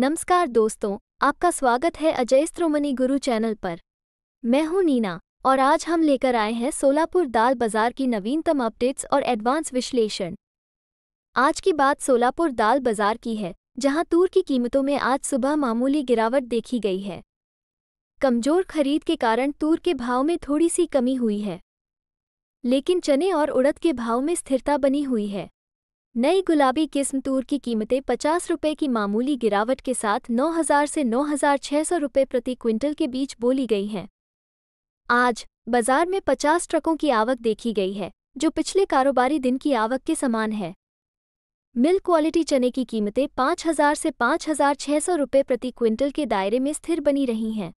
नमस्कार दोस्तों आपका स्वागत है अजय स्त्रोमणि गुरु चैनल पर मैं हूं नीना और आज हम लेकर आए हैं सोलापुर दाल बाजार की नवीनतम अपडेट्स और एडवांस विश्लेषण आज की बात सोलापुर दाल बाजार की है जहां तूर की कीमतों में आज सुबह मामूली गिरावट देखी गई है कमजोर खरीद के कारण तूर के भाव में थोड़ी सी कमी हुई है लेकिन चने और उड़द के भाव में स्थिरता बनी हुई है नई गुलाबी किस्म तूर की कीमतें पचास रुपये की मामूली गिरावट के साथ 9000 से 9600 रुपये प्रति क्विंटल के बीच बोली गई हैं आज बाजार में 50 ट्रकों की आवक देखी गई है जो पिछले कारोबारी दिन की आवक के समान है मिल क्वालिटी चने की कीमतें 5000 से 5600 रुपये प्रति क्विंटल के दायरे में स्थिर बनी रही हैं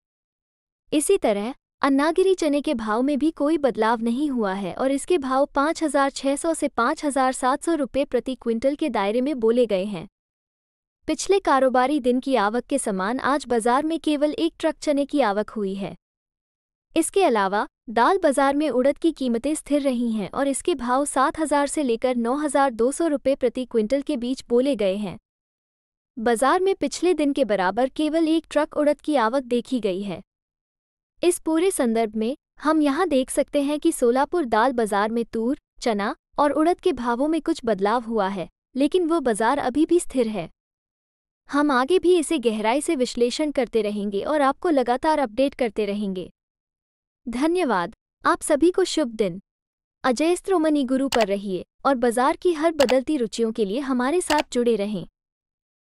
इसी तरह अन्नागिरी चने के भाव में भी कोई बदलाव नहीं हुआ है और इसके भाव 5,600 से 5,700 रुपये प्रति क्विंटल के दायरे में बोले गए हैं पिछले कारोबारी दिन की आवक के समान आज बाजार में केवल एक ट्रक चने की आवक हुई है इसके अलावा दाल बाजार में उड़द की कीमतें स्थिर रही हैं और इसके भाव 7,000 से लेकर 9,200 रुपये प्रति क्विंटल के बीच बोले गए हैं बाजार में पिछले दिन के बराबर केवल एक ट्रक उड़द की आवक देखी गई है इस पूरे संदर्भ में हम यहाँ देख सकते हैं कि सोलापुर दाल बाजार में तूर चना और उड़द के भावों में कुछ बदलाव हुआ है लेकिन वो बाजार अभी भी स्थिर है हम आगे भी इसे गहराई से विश्लेषण करते रहेंगे और आपको लगातार अपडेट करते रहेंगे धन्यवाद आप सभी को शुभ दिन अजय स्त्रोमनी गुरु पर रहिए और बाजार की हर बदलती रुचियों के लिए हमारे साथ जुड़े रहें